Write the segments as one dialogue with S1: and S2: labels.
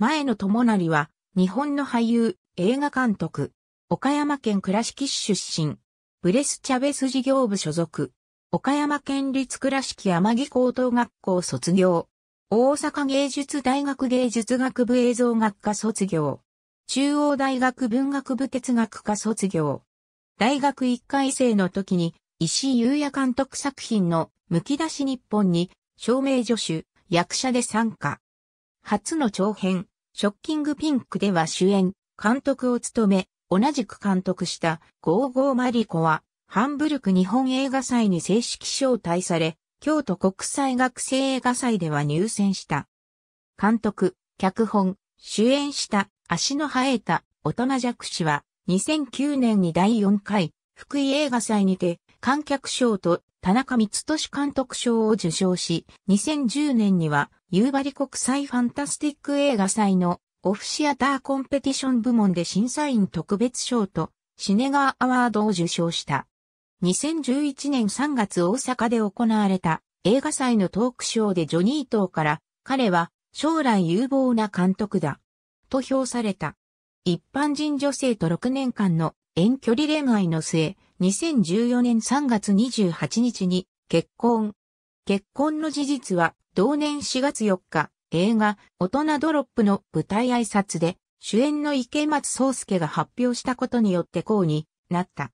S1: 前野智成は、日本の俳優、映画監督、岡山県倉敷市出身、ブレス・チャベス事業部所属、岡山県立倉敷天城高等学校卒業、大阪芸術大学芸術学部映像学科卒業、中央大学文学部哲学科卒業、大学1回生の時に、石井祐也監督作品の、むき出し日本に、照明助手、役者で参加。初の長編、ショッキングピンクでは主演、監督を務め、同じく監督したゴーゴーマリコは、ハンブルク日本映画祭に正式招待され、京都国際学生映画祭では入選した。監督、脚本、主演した足の生えた大人弱視は2009年に第4回福井映画祭にて観客賞と田中光俊監督賞を受賞し、2010年には、夕張国際ファンタスティック映画祭のオフシアターコンペティション部門で審査員特別賞とシネガーアワードを受賞した。2011年3月大阪で行われた映画祭のトークショーでジョニー等から彼は将来有望な監督だと評された。一般人女性と6年間の遠距離恋愛の末、2014年3月28日に結婚。結婚の事実は同年4月4日、映画大人ドロップの舞台挨拶で主演の池松壮介が発表したことによってこうになった。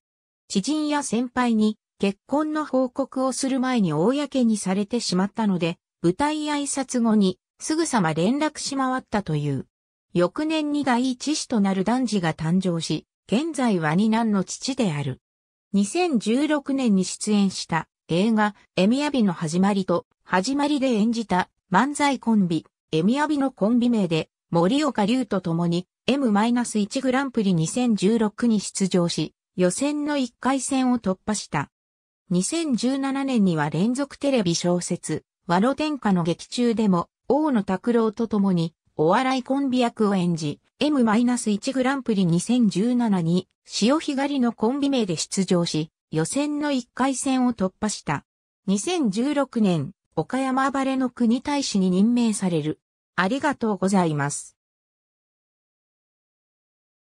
S1: 知人や先輩に結婚の報告をする前に公にされてしまったので、舞台挨拶後にすぐさま連絡し回ったという。翌年に第一子となる男児が誕生し、現在は二男の父である。2016年に出演した映画、エミヤビの始まりと、始まりで演じた漫才コンビ、エミヤビのコンビ名で、森岡隆と共に M-1 グランプリ2016に出場し、予選の1回戦を突破した。2017年には連続テレビ小説、和露天下の劇中でも、大野拓郎と共に、お笑いコンビ役を演じ、M-1 グランプリ2017に潮干狩りのコンビ名で出場し、予選の1回戦を突破した。2016年、岡山暴れの国大使に任命される。ありがとうございます。